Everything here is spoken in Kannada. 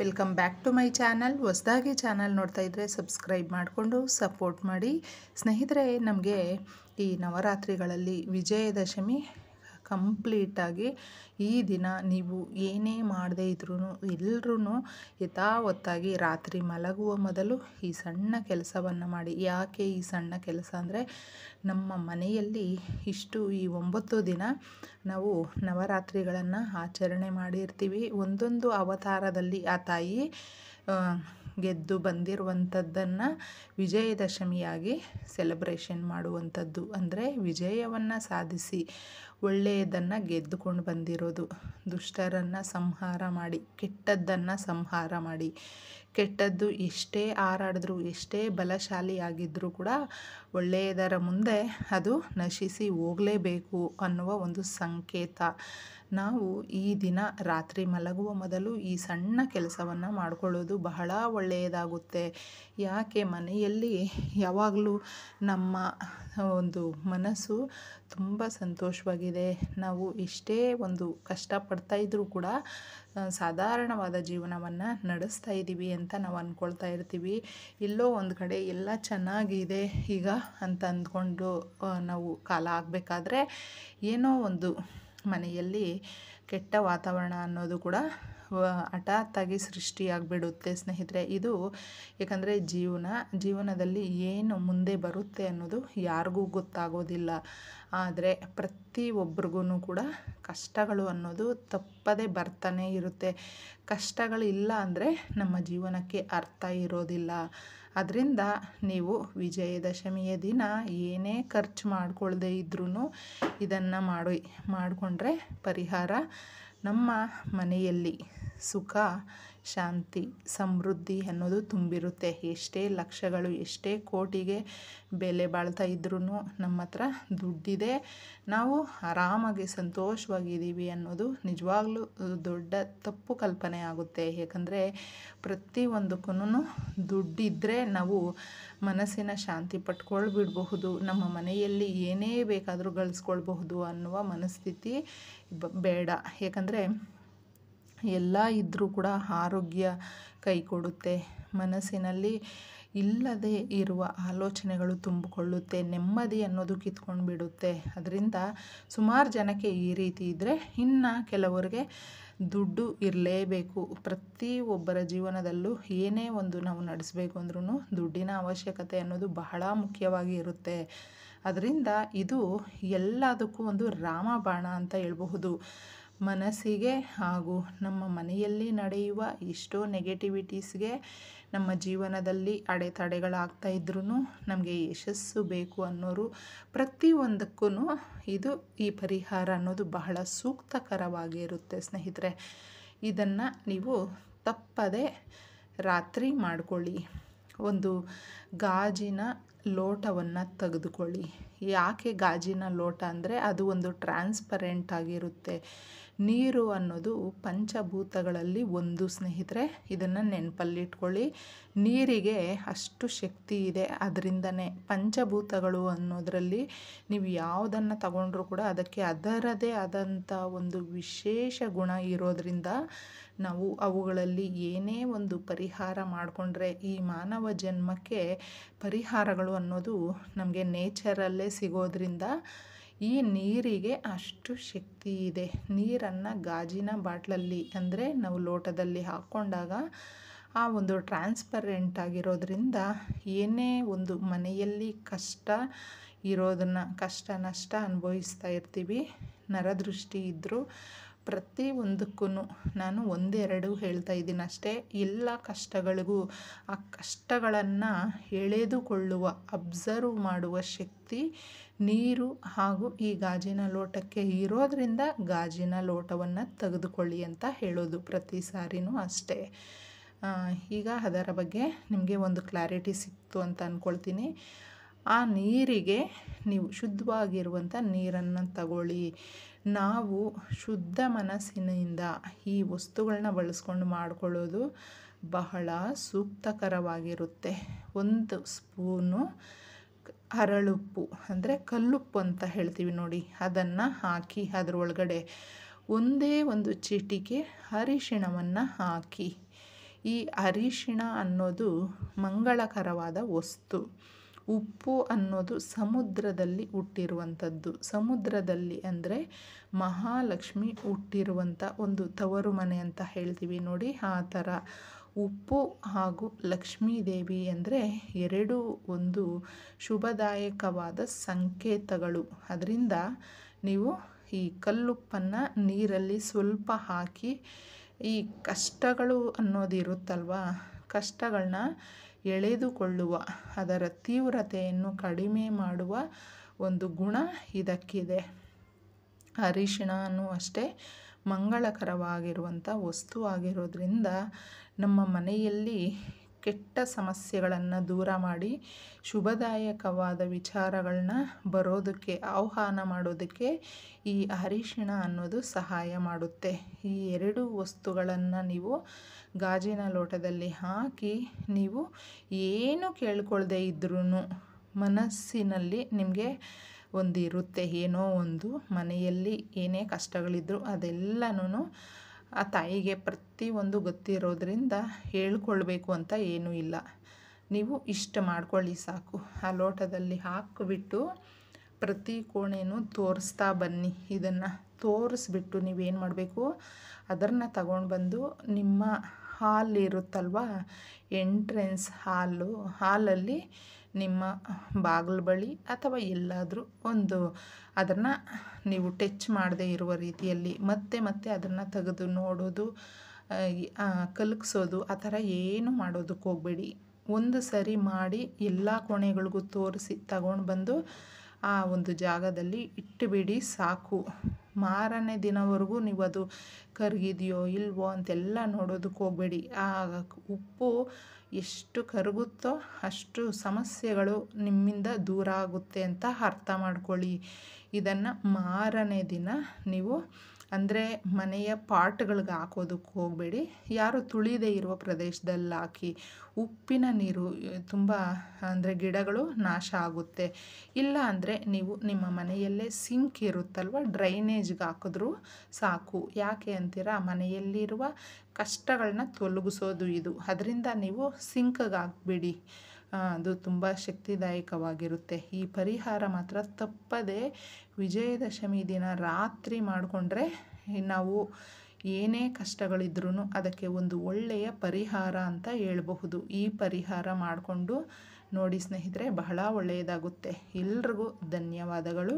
welcome back to my channel ಹೊಸದಾಗಿ ಚಾನಲ್ ನೋಡ್ತಾ ಇದ್ದರೆ ಸಬ್ಸ್ಕ್ರೈಬ್ ಮಾಡಿಕೊಂಡು ಸಪೋರ್ಟ್ ಮಾಡಿ ಸ್ನೇಹಿತರೆ ನಮಗೆ ಈ ನವರಾತ್ರಿಗಳಲ್ಲಿ ವಿಜಯದಶಮಿ ಕಂಪ್ಲೀಟಾಗಿ ಈ ದಿನ ನೀವು ಏನೇ ಮಾಡದೇ ಇದ್ರೂ ಎಲ್ಲರೂ ಯಥಾವತ್ತಾಗಿ ರಾತ್ರಿ ಮಲಗುವ ಮೊದಲು ಈ ಸಣ್ಣ ಕೆಲಸವನ್ನು ಮಾಡಿ ಯಾಕೆ ಈ ಸಣ್ಣ ಕೆಲಸ ಅಂದರೆ ನಮ್ಮ ಮನೆಯಲ್ಲಿ ಇಷ್ಟು ಈ ಒಂಬತ್ತು ದಿನ ನಾವು ನವರಾತ್ರಿಗಳನ್ನು ಆಚರಣೆ ಮಾಡಿರ್ತೀವಿ ಒಂದೊಂದು ಅವತಾರದಲ್ಲಿ ಆ ತಾಯಿ ಗೆದ್ದು ಬಂದಿರುವಂಥದ್ದನ್ನು ವಿಜಯದಶಮಿಯಾಗಿ ಸೆಲೆಬ್ರೇಷನ್ ಮಾಡುವಂಥದ್ದು ಅಂದರೆ ವಿಜಯವನ್ನು ಸಾಧಿಸಿ ಒಳ್ಳೆಯದನ್ನು ಗೆದ್ದುಕೊಂಡು ಬಂದಿರೋದು ದುಷ್ಟರನ್ನು ಸಂಹಾರ ಮಾಡಿ ಕೆಟ್ಟದ್ದನ್ನು ಸಂಹಾರ ಮಾಡಿ ಕೆಟ್ಟದ್ದು ಎಷ್ಟೇ ಹಾರಾಡಿದ್ರು ಎಷ್ಟೇ ಬಲಶಾಲಿಯಾಗಿದ್ದರೂ ಕೂಡ ಒಳ್ಳೆಯದರ ಮುಂದೆ ಅದು ನಶಿಸಿ ಹೋಗಲೇಬೇಕು ಅನ್ನುವ ಒಂದು ಸಂಕೇತ ನಾವು ಈ ದಿನ ರಾತ್ರಿ ಮಲಗುವ ಮೊದಲು ಈ ಸಣ್ಣ ಕೆಲಸವನ್ನು ಮಾಡಿಕೊಳ್ಳೋದು ಬಹಳ ಒಳ್ಳೆಯದಾಗುತ್ತೆ ಯಾಕೆ ಮನೆಯಲ್ಲಿ ಯಾವಾಗಲೂ ನಮ್ಮ ಒಂದು ಮನಸ್ಸು ತುಂಬ ಸಂತೋಷವಾಗಿದೆ ಇದೆ ನಾವು ಎಷ್ಟೇ ಒಂದು ಕಷ್ಟಪಡ್ತಾ ಇದ್ದರೂ ಕೂಡ ಸಾಧಾರಣವಾದ ಜೀವನವನ್ನು ನಡೆಸ್ತಾ ಇದ್ದೀವಿ ಅಂತ ನಾವು ಅಂದ್ಕೊಳ್ತಾ ಇರ್ತೀವಿ ಎಲ್ಲೋ ಒಂದು ಕಡೆ ಎಲ್ಲ ಚೆನ್ನಾಗಿದೆ ಈಗ ಅಂತ ಅಂದ್ಕೊಂಡು ನಾವು ಕಾಲ ಆಗಬೇಕಾದ್ರೆ ಏನೋ ಒಂದು ಮನೆಯಲ್ಲಿ ಕೆಟ್ಟ ವಾತಾವರಣ ಅನ್ನೋದು ಕೂಡ ಹಠಾತ್ತಾಗಿ ಸೃಷ್ಟಿಯಾಗಿಬಿಡುತ್ತೆ ಸ್ನೇಹಿತರೆ ಇದು ಏಕೆಂದರೆ ಜೀವನ ಜೀವನದಲ್ಲಿ ಏನು ಮುಂದೆ ಬರುತ್ತೆ ಅನ್ನೋದು ಯಾರಿಗೂ ಗೊತ್ತಾಗೋದಿಲ್ಲ ಆದರೆ ಪ್ರತಿಯೊಬ್ಬರಿಗೂ ಕೂಡ ಕಷ್ಟಗಳು ಅನ್ನೋದು ತಪ್ಪದೇ ಬರ್ತಾನೆ ಇರುತ್ತೆ ಕಷ್ಟಗಳಿಲ್ಲ ಅಂದರೆ ನಮ್ಮ ಜೀವನಕ್ಕೆ ಅರ್ಥ ಇರೋದಿಲ್ಲ ಅದರಿಂದ ನೀವು ವಿಜಯದಶಮಿಯ ದಿನ ಏನೇ ಖರ್ಚು ಮಾಡಿಕೊಳ್ಳದೆ ಇದ್ರೂ ಇದನ್ನು ಮಾಡಿ ಮಾಡಿಕೊಂಡ್ರೆ ಪರಿಹಾರ ನಮ್ಮ ಮನೆಯಲ್ಲಿ ಸುಖ ಶಾಂತಿ ಸಮೃದ್ಧಿ ಅನ್ನೋದು ತುಂಬಿರುತ್ತೆ ಎಷ್ಟೇ ಲಕ್ಷಗಳು ಎಷ್ಟೇ ಕೋಟಿಗೆ ಬೆಲೆ ಬಾಳ್ತಾ ಇದ್ರೂ ನಮ್ಮ ಹತ್ರ ದುಡ್ಡಿದೆ ನಾವು ಆರಾಮಾಗಿ ಸಂತೋಷವಾಗಿದ್ದೀವಿ ಅನ್ನೋದು ನಿಜವಾಗ್ಲೂ ದೊಡ್ಡ ತಪ್ಪು ಕಲ್ಪನೆ ಆಗುತ್ತೆ ಏಕೆಂದರೆ ಪ್ರತಿಯೊಂದಕ್ಕೂ ದುಡ್ಡಿದ್ದರೆ ನಾವು ಮನಸ್ಸಿನ ಶಾಂತಿ ಪಟ್ಕೊಳ್ಬಿಡಬಹುದು ನಮ್ಮ ಮನೆಯಲ್ಲಿ ಏನೇ ಬೇಕಾದರೂ ಗಳಿಸ್ಕೊಳ್ಬಹುದು ಅನ್ನುವ ಮನಸ್ಥಿತಿ ಬೇಡ ಏಕೆಂದರೆ ಎಲ್ಲ ಇದ್ದರೂ ಕೂಡ ಆರೋಗ್ಯ ಕೈ ಕೊಡುತ್ತೆ ಮನಸ್ಸಿನಲ್ಲಿ ಇಲ್ಲದೆ ಇರುವ ಆಲೋಚನೆಗಳು ತುಂಬಿಕೊಳ್ಳುತ್ತೆ ನೆಮ್ಮದಿ ಅನ್ನೋದು ಕಿತ್ಕೊಂಡು ಬಿಡುತ್ತೆ ಅದರಿಂದ ಸುಮಾರು ಜನಕ್ಕೆ ಈ ರೀತಿ ಇದ್ದರೆ ಇನ್ನು ಕೆಲವರಿಗೆ ದುಡ್ಡು ಇರಲೇಬೇಕು ಪ್ರತಿಯೊಬ್ಬರ ಜೀವನದಲ್ಲೂ ಏನೇ ಒಂದು ನಾವು ನಡೆಸಬೇಕು ಅಂದ್ರೂ ದುಡ್ಡಿನ ಅವಶ್ಯಕತೆ ಅನ್ನೋದು ಬಹಳ ಮುಖ್ಯವಾಗಿ ಇರುತ್ತೆ ಅದರಿಂದ ಇದು ಎಲ್ಲದಕ್ಕೂ ಒಂದು ರಾಮಬಾಣ ಅಂತ ಹೇಳಬಹುದು ಮನಸ್ಸಿಗೆ ಹಾಗೂ ನಮ್ಮ ಮನೆಯಲ್ಲಿ ನಡೆಯುವ ಎಷ್ಟೋ ನೆಗೆಟಿವಿಟೀಸ್ಗೆ ನಮ್ಮ ಜೀವನದಲ್ಲಿ ಅಡೆತಡೆಗಳಾಗ್ತಾ ಇದ್ರೂ ನಮಗೆ ಯಶಸ್ಸು ಬೇಕು ಅನ್ನೋರು ಪ್ರತಿಯೊಂದಕ್ಕೂ ಇದು ಈ ಪರಿಹಾರ ಅನ್ನೋದು ಬಹಳ ಸೂಕ್ತಕರವಾಗಿರುತ್ತೆ ಸ್ನೇಹಿತರೆ ಇದನ್ನು ನೀವು ತಪ್ಪದೆ ರಾತ್ರಿ ಮಾಡಿಕೊಳ್ಳಿ ಒಂದು ಗಾಜಿನ ಲೋಟವನ್ನು ತೆಗೆದುಕೊಳ್ಳಿ ಯಾಕೆ ಗಾಜಿನ ಲೋಟ ಅಂದರೆ ಅದು ಒಂದು ಟ್ರಾನ್ಸ್ಪರೆಂಟ್ ಆಗಿರುತ್ತೆ ನೀರು ಅನ್ನೋದು ಪಂಚಭೂತಗಳಲ್ಲಿ ಒಂದು ಸ್ನೇಹಿತರೆ ಇದನ್ನು ನೆನಪಲ್ಲಿಟ್ಕೊಳ್ಳಿ ನೀರಿಗೆ ಅಷ್ಟು ಶಕ್ತಿ ಇದೆ ಅದರಿಂದನೇ ಪಂಚಭೂತಗಳು ಅನ್ನೋದರಲ್ಲಿ ನೀವು ಯಾವುದನ್ನು ತಗೊಂಡ್ರೂ ಕೂಡ ಅದಕ್ಕೆ ಅದರದೇ ಆದಂಥ ಒಂದು ವಿಶೇಷ ಗುಣ ಇರೋದರಿಂದ ನಾವು ಅವುಗಳಲ್ಲಿ ಏನೇ ಒಂದು ಪರಿಹಾರ ಮಾಡಿಕೊಂಡ್ರೆ ಈ ಮಾನವ ಜನ್ಮಕ್ಕೆ ಪರಿಹಾರಗಳು ಅನ್ನೋದು ನಮಗೆ ನೇಚರಲ್ಲೇ ಸಿಗೋದ್ರಿಂದ ಈ ನೀರಿಗೆ ಅಷ್ಟು ಶಕ್ತಿ ಇದೆ ನೀರನ್ನು ಗಾಜಿನ ಬಾಟ್ಲಲ್ಲಿ ಅಂದರೆ ನಾವು ಲೋಟದಲ್ಲಿ ಹಾಕ್ಕೊಂಡಾಗ ಆ ಒಂದು ಟ್ರಾನ್ಸ್ಪರೆಂಟ್ ಆಗಿರೋದ್ರಿಂದ ಏನೇ ಒಂದು ಮನೆಯಲ್ಲಿ ಕಷ್ಟ ಇರೋದನ್ನು ಕಷ್ಟ ನಷ್ಟ ಅನುಭವಿಸ್ತಾ ಇರ್ತೀವಿ ನರದೃಷ್ಟಿ ಇದ್ದರೂ ಪ್ರತಿ ಒಂದಕ್ಕೂ ನಾನು ಒಂದೆರಡು ಹೇಳ್ತಾ ಇದ್ದೀನಿ ಅಷ್ಟೇ ಎಲ್ಲ ಕಷ್ಟಗಳಿಗೂ ಆ ಕಷ್ಟಗಳನ್ನು ಎಳೆದುಕೊಳ್ಳುವ ಅಬ್ಸರ್ವ್ ಮಾಡುವ ಶಕ್ತಿ ನೀರು ಹಾಗೂ ಈ ಗಾಜಿನ ಲೋಟಕ್ಕೆ ಇರೋದರಿಂದ ಗಾಜಿನ ಲೋಟವನ್ನು ತೆಗೆದುಕೊಳ್ಳಿ ಅಂತ ಹೇಳೋದು ಪ್ರತಿ ಸಾರಿನೂ ಅಷ್ಟೇ ಈಗ ಅದರ ಬಗ್ಗೆ ನಿಮಗೆ ಒಂದು ಕ್ಲಾರಿಟಿ ಸಿಕ್ತು ಅಂತ ಅಂದ್ಕೊಳ್ತೀನಿ ಆ ನೀರಿಗೆ ನೀವು ಶುದ್ಧವಾಗಿರುವಂಥ ನೀರನ್ನು ತಗೊಳ್ಳಿ ನಾವು ಶುದ್ಧ ಮನಸ್ಸಿನಿಂದ ಈ ವಸ್ತುಗಳನ್ನ ಬಳಸ್ಕೊಂಡು ಮಾಡಿಕೊಳ್ಳೋದು ಬಹಳ ಸೂಕ್ತಕರವಾಗಿರುತ್ತೆ ಒಂದು ಸ್ಪೂನು ಹರಳುಪ್ಪು ಅಂದರೆ ಕಲ್ಲುಪ್ಪು ಅಂತ ಹೇಳ್ತೀವಿ ನೋಡಿ ಅದನ್ನು ಹಾಕಿ ಅದರೊಳಗಡೆ ಒಂದೇ ಒಂದು ಚೀಟಿಗೆ ಅರಿಶಿಣವನ್ನು ಹಾಕಿ ಈ ಅರಿಶಿಣ ಅನ್ನೋದು ಮಂಗಳಕರವಾದ ವಸ್ತು ಉಪ್ಪು ಅನ್ನೋದು ಸಮುದ್ರದಲ್ಲಿ ಹುಟ್ಟಿರುವಂಥದ್ದು ಸಮುದ್ರದಲ್ಲಿ ಅಂದರೆ ಮಹಾಲಕ್ಷ್ಮಿ ಹುಟ್ಟಿರುವಂಥ ಒಂದು ತವರು ಮನೆ ಅಂತ ಹೇಳ್ತೀವಿ ನೋಡಿ ಆ ಥರ ಉಪ್ಪು ಹಾಗೂ ಲಕ್ಷ್ಮೀ ದೇವಿ ಅಂದರೆ ಎರಡು ಒಂದು ಶುಭದಾಯಕವಾದ ಸಂಕೇತಗಳು ಅದರಿಂದ ನೀವು ಈ ಕಲ್ಲುಪ್ಪನ್ನು ನೀರಲ್ಲಿ ಸ್ವಲ್ಪ ಹಾಕಿ ಈ ಕಷ್ಟಗಳು ಅನ್ನೋದಿರುತ್ತಲ್ವ ಕಷ್ಟಗಳನ್ನ ಎಳೆದುಕೊಳ್ಳುವ ಅದರ ತೀವ್ರತೆಯನ್ನು ಕಡಿಮೆ ಮಾಡುವ ಒಂದು ಗುಣ ಇದಕ್ಕಿದೆ ಅರಿಶಿಣನು ಅಷ್ಟೇ ಮಂಗಳಕರವಾಗಿರುವಂಥ ವಸ್ತು ನಮ್ಮ ಮನೆಯಲ್ಲಿ ಕೆಟ್ಟ ಸಮಸ್ಯೆಗಳನ್ನು ದೂರ ಮಾಡಿ ಶುಭದಾಯಕವಾದ ವಿಚಾರಗಳನ್ನ ಬರೋದಕ್ಕೆ ಆಹ್ವಾನ ಮಾಡೋದಕ್ಕೆ ಈ ಅರಿಶಿಣ ಅನ್ನೋದು ಸಹಾಯ ಮಾಡುತ್ತೆ ಈ ಎರಡು ವಸ್ತುಗಳನ್ನು ನೀವು ಗಾಜಿನ ಲೋಟದಲ್ಲಿ ಹಾಕಿ ನೀವು ಏನು ಕೇಳ್ಕೊಳ್ಳದೆ ಇದ್ರೂ ಮನಸ್ಸಿನಲ್ಲಿ ನಿಮಗೆ ಒಂದಿರುತ್ತೆ ಏನೋ ಒಂದು ಮನೆಯಲ್ಲಿ ಏನೇ ಕಷ್ಟಗಳಿದ್ರು ಅದೆಲ್ಲನೂ ಆ ತಾಯಿಗೆ ಪ್ರತಿಯೊಂದು ಗೊತ್ತಿರೋದ್ರಿಂದ ಹೇಳ್ಕೊಳ್ಬೇಕು ಅಂತ ಏನೂ ಇಲ್ಲ ನೀವು ಇಷ್ಟು ಮಾಡ್ಕೊಳ್ಳಿ ಸಾಕು ಆ ಲೋಟದಲ್ಲಿ ಹಾಕಿಬಿಟ್ಟು ಪ್ರತಿ ಕೋಣೆನೂ ತೋರಿಸ್ತಾ ಬನ್ನಿ ಇದನ್ನು ತೋರಿಸ್ಬಿಟ್ಟು ನೀವೇನು ಮಾಡಬೇಕು ಅದನ್ನು ತಗೊಂಡು ಬಂದು ನಿಮ್ಮ ಹಾಲ್ ಇರುತ್ತಲ್ವ ಎಂಟ್ರೆನ್ಸ್ ಹಾಲು ಹಾಲಲ್ಲಿ ನಿಮ್ಮ ಬಾಗಿಲು ಬಳಿ ಅಥವಾ ಎಲ್ಲಾದರೂ ಒಂದು ಅದನ್ನು ನೀವು ಟಚ್ ಮಾಡದೇ ಇರುವ ರೀತಿಯಲ್ಲಿ ಮತ್ತೆ ಮತ್ತೆ ಅದನ್ನು ತೆಗೆದು ನೋಡೋದು ಕಲಗಿಸೋದು ಆ ಥರ ಏನು ಮಾಡೋದಕ್ಕೆ ಹೋಗಬೇಡಿ ಒಂದು ಸರಿ ಮಾಡಿ ಎಲ್ಲ ಕೋಣೆಗಳಿಗೂ ತೋರಿಸಿ ತಗೊಂಡು ಬಂದು ಆ ಒಂದು ಜಾಗದಲ್ಲಿ ಇಟ್ಟುಬಿಡಿ ಸಾಕು ಮಾರನೇ ದಿನವರೆಗೂ ನೀವು ಅದು ಕರಗಿದೆಯೋ ಇಲ್ವೋ ಅಂತೆಲ್ಲ ನೋಡೋದಕ್ಕೆ ಹೋಗಬೇಡಿ ಆ ಉಪ್ಪು ಎಷ್ಟು ಕರಗುತ್ತೋ ಅಷ್ಟು ಸಮಸ್ಯೆಗಳು ನಿಮ್ಮಿಂದ ದೂರ ಆಗುತ್ತೆ ಅಂತ ಅರ್ಥ ಮಾಡ್ಕೊಳ್ಳಿ ಇದನ್ನು ಮಾರನೇ ದಿನ ನೀವು ಅಂದರೆ ಮನೆಯ ಪಾಟ್ಗಳಿಗೆ ಹಾಕೋದಕ್ಕೆ ಹೋಗಬೇಡಿ ಯಾರು ತುಳಿದೇ ಇರುವ ಪ್ರದೇಶದಲ್ಲಿ ಹಾಕಿ ಉಪ್ಪಿನ ನೀರು ತುಂಬ ಅಂದರೆ ಗಿಡಗಳು ನಾಶ ಆಗುತ್ತೆ ಇಲ್ಲ ಅಂದರೆ ನೀವು ನಿಮ್ಮ ಮನೆಯಲ್ಲೇ ಸಿಂಕ್ ಇರುತ್ತಲ್ವ ಡ್ರೈನೇಜ್ಗೆ ಹಾಕಿದ್ರೂ ಸಾಕು ಯಾಕೆ ಅಂತೀರಾ ಮನೆಯಲ್ಲಿರುವ ಕಷ್ಟಗಳನ್ನ ತೊಲಗಿಸೋದು ಇದು ಅದರಿಂದ ನೀವು ಸಿಂಕ್ಗೆ ಹಾಕ್ಬೇಡಿ ಅದು ತುಂಬ ಶಕ್ತಿದಾಯಕವಾಗಿರುತ್ತೆ ಈ ಪರಿಹಾರ ಮಾತ್ರ ತಪ್ಪದೆ ವಿಜಯದಶಮಿ ದಿನ ರಾತ್ರಿ ಮಾಡಿಕೊಂಡ್ರೆ ನಾವು ಏನೇ ಕಷ್ಟಗಳಿದ್ರೂ ಅದಕ್ಕೆ ಒಂದು ಒಳ್ಳೆಯ ಪರಿಹಾರ ಅಂತ ಹೇಳಬಹುದು ಈ ಪರಿಹಾರ ಮಾಡಿಕೊಂಡು ನೋಡಿ ಸ್ನೇಹಿತರೆ ಬಹಳ ಒಳ್ಳೆಯದಾಗುತ್ತೆ ಎಲ್ರಿಗೂ ಧನ್ಯವಾದಗಳು